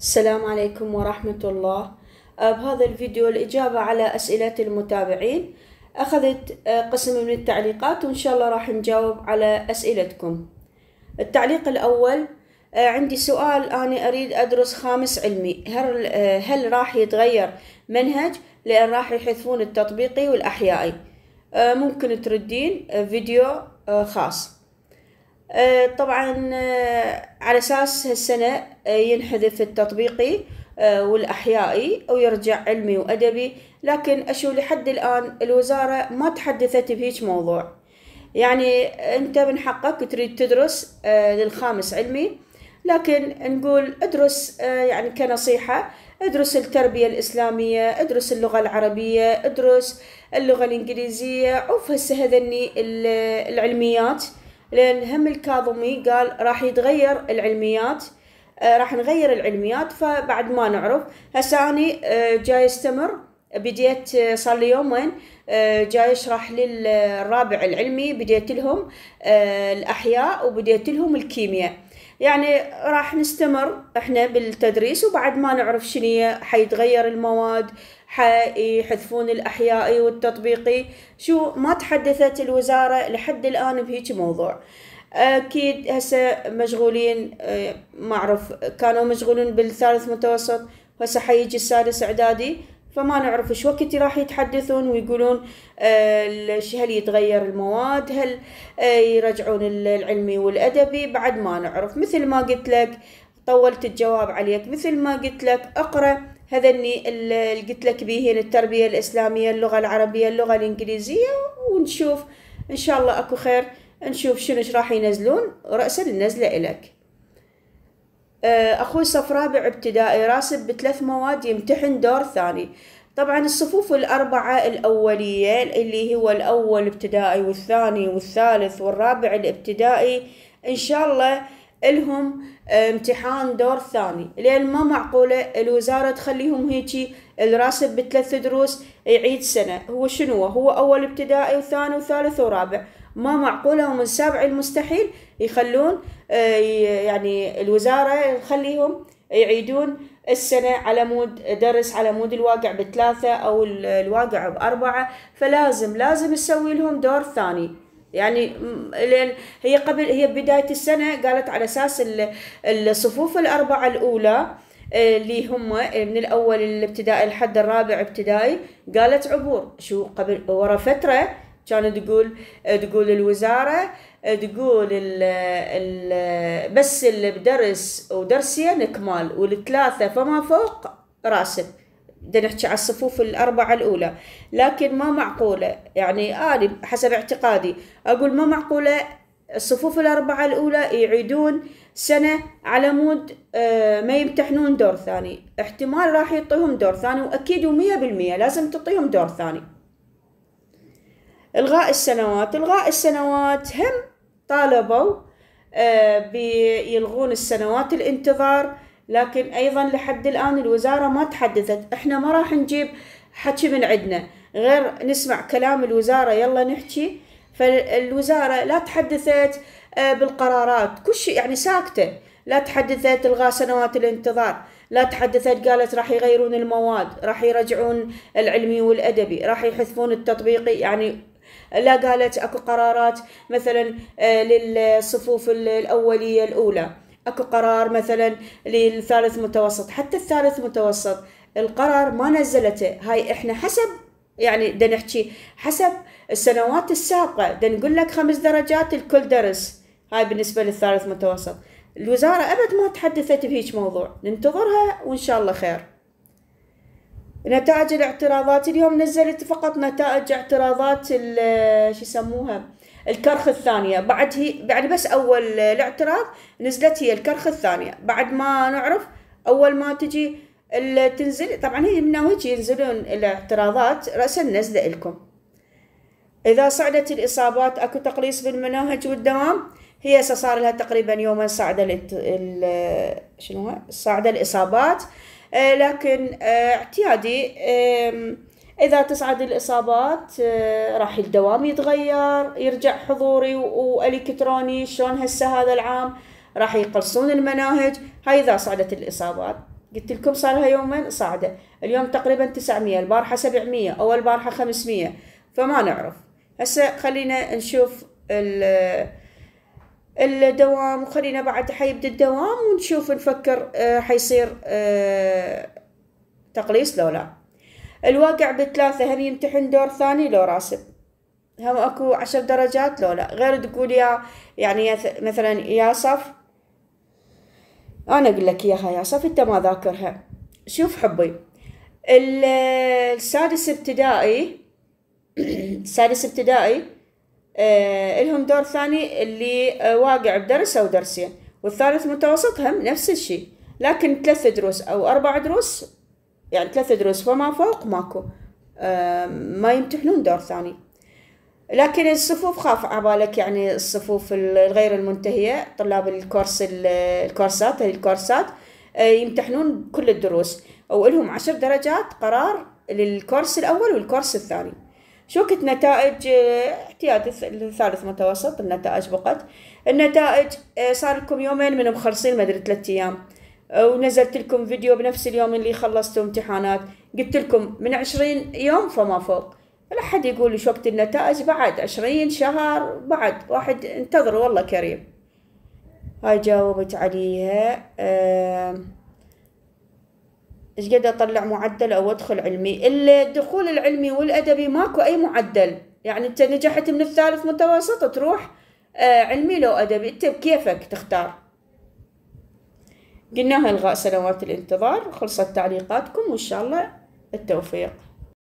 السلام عليكم ورحمة الله أه، بهذا الفيديو الإجابة على أسئلة المتابعين أخذت أه، قسم من التعليقات وإن شاء الله راح نجاوب على أسئلتكم التعليق الأول أه، عندي سؤال أنا أريد أدرس خامس علمي هل, هل راح يتغير منهج لأن راح يحذفون التطبيقي والأحيائي ممكن تردين فيديو خاص آه، طبعا آه، على اساس هالسنة آه، ينحذف التطبيقي والاحيائي ويرجع علمي وادبي لكن اشو لحد الان الوزارة ما تحدثت بهيج موضوع يعني انت من حقك تريد تدرس للخامس علمي لكن نقول ادرس يعني كنصيحة ادرس التربية الإسلامية ادرس اللغة العربية ادرس اللغة الإنجليزية عوف هسه هذني العلميات لأن هم الكاظمي قال راح يتغير العلميات آه، راح نغير العلميات فبعد ما نعرف هسه أني آه، جاي استمر بديت آه، صار لي يومين جاي اشرح للرابع العلمي بديت لهم الاحياء وبديت لهم الكيمياء يعني راح نستمر احنا بالتدريس وبعد ما نعرف شنو حيتغير المواد حيحذفون الاحيائي والتطبيقي شو ما تحدثت الوزاره لحد الان بهيك موضوع اكيد هسه مشغولين آه، ما اعرف كانوا مشغولين بالثالث متوسط هسه حيجي السادس اعدادي فما نعرف ايش وقت راح يتحدثون ويقولون آه، هل يتغير المواد هل آه، يرجعون العلمي والادبي بعد ما نعرف مثل ما قلت لك طولت الجواب عليك مثل ما قلت لك اقرا هذني اللي قلت لك به التربيه الاسلاميه اللغه العربيه اللغه الانجليزيه ونشوف ان شاء الله اكو خير نشوف شنو راح ينزلون راسا النزله الك آه، أخوي صف رابع ابتدائي راسب بثلاث مواد يمتحن دور ثاني طبعا الصفوف الأربعة الأولية اللي هو الأول ابتدائي والثاني والثالث والرابع الابتدائي إن شاء الله الهم آه، امتحان دور ثاني لأن ما معقولة الوزارة تخليهم هيجي الراسب بثلاث دروس يعيد سنة هو شنو هو أول ابتدائي وثاني وثالث ورابع ما معقولة ومن سابع المستحيل يخلون آه، يعني الوزارة تخليهم يعيدون السنة على مود درس على مود الواقع بثلاثة أو الواقع بأربعة فلازم لازم نسوي لهم دور ثاني يعني لأن هي قبل هي بداية السنة قالت على أساس الصفوف الأربعة الأولى آه، اللي هم من الأول الابتدائي لحد الرابع ابتدائي قالت عبور شو قبل ورا فترة كانت تقول تقول الوزاره تقول ال ال بس اللي بدرس ودرسين كمال والثلاثه فما فوق راسب بدنا نحكي على الصفوف الأربعة الأولى لكن ما معقولة يعني أنا حسب اعتقادي أقول ما معقولة الصفوف الأربعة الأولى يعيدون سنة على مود آه، ما يمتحنون دور ثاني احتمال راح يعطيهم دور ثاني وأكيد ومية بالمية لازم تعطيهم دور ثاني إلغاء السنوات إلغاء السنوات هم طالبوا آه، بيلغون السنوات الانتظار لكن أيضا لحد الآن الوزارة ما تحدثت إحنا ما راح نجيب حكي من عندنا غير نسمع كلام الوزارة يلا نحكي فالوزارة لا تحدثت آه، بالقرارات كل شيء يعني ساكتة لا تحدثت إلغاء سنوات الانتظار لا تحدثت قالت راح يغيرون المواد راح يرجعون العلمي والأدبي راح يحذفون التطبيقي يعني لا قالت اكو قرارات مثلا آه، للصفوف الاوليه الاولى اكو قرار مثلا للثالث متوسط حتى الثالث متوسط القرار ما نزلته هاي احنا حسب يعني دا نحكي حسب السنوات السابقه دا نقول لك خمس درجات الكل درس هاي بالنسبه للثالث متوسط الوزاره ابد ما تحدثت بهيج موضوع ننتظرها وان شاء الله خير نتائج الاعتراضات اليوم نزلت فقط نتائج اعتراضات شو يسموها الكرخ الثانية بعد هي بعد بس أول الاعتراض نزلت هي الكرخ الثانية بعد ما نعرف أول ما تجي تنزل طبعا هي من وجه ينزلون الاعتراضات رأسا نزلة لكم إذا صعدت الإصابات أكو تقليص بالمناهج والدوام هي صار لها تقريبا يومين صاعدة شنو صعدة الإصابات آه، لكن آه، اعتيادي اذا تصعد الاصابات آه، راح الدوام يتغير يرجع حضوري والكتروني شلون هسه هذا العام راح يقلصون المناهج هاي اذا صعدت الاصابات قلت لكم صار لها يومين صاعدة اليوم تقريبا 900 البارحة 700 أول البارحه 500 فما نعرف هسه خلينا نشوف الدوام وخلينا بعد حيبدا الدوام ونشوف نفكر آه، حيصير آه، تقليص لو لا الواقع بثلاثة هم يمتحن دور ثاني لو راسب هم اكو عشر درجات لو لا غير تقول يا يعني مثلا يا صف انا اقول لك اياها يا صف انت ما ذاكرها شوف حبي السادس ابتدائي السادس ابتدائي آه، إلهم دور ثاني اللي آه، واقع بدرس أو درسين والثالث متوسط هم نفس الشيء لكن ثلاث دروس أو أربع دروس يعني ثلاث دروس فما فوق ماكو آه، ما يمتحنون دور ثاني لكن الصفوف خاف عبالك يعني الصفوف الغير المنتهية طلاب الكورس الكورسات الكورسات يمتحنون كل الدروس وإلهم عشر درجات قرار للكورس الأول والكورس الثاني شو كانت نتائج آه، احتياط الثالث متوسط النتائج بقت النتائج آه، صار لكم يومين من مخلصين ما ادري ثلاث ايام آه، ونزلت لكم فيديو بنفس اليوم اللي خلصتوا امتحانات قلت لكم من عشرين يوم فما فوق لا حد يقول لي شو وقت النتائج بعد عشرين شهر بعد واحد انتظروا والله كريم هاي جاوبت عليها أه ايش قد اطلع معدل او ادخل علمي الدخول العلمي والادبي ماكو اي معدل يعني انت نجحت من الثالث متوسط تروح آه، علمي لو ادبي انت بكيفك تختار قلناها الغاء سنوات الانتظار خلصت تعليقاتكم وان شاء الله التوفيق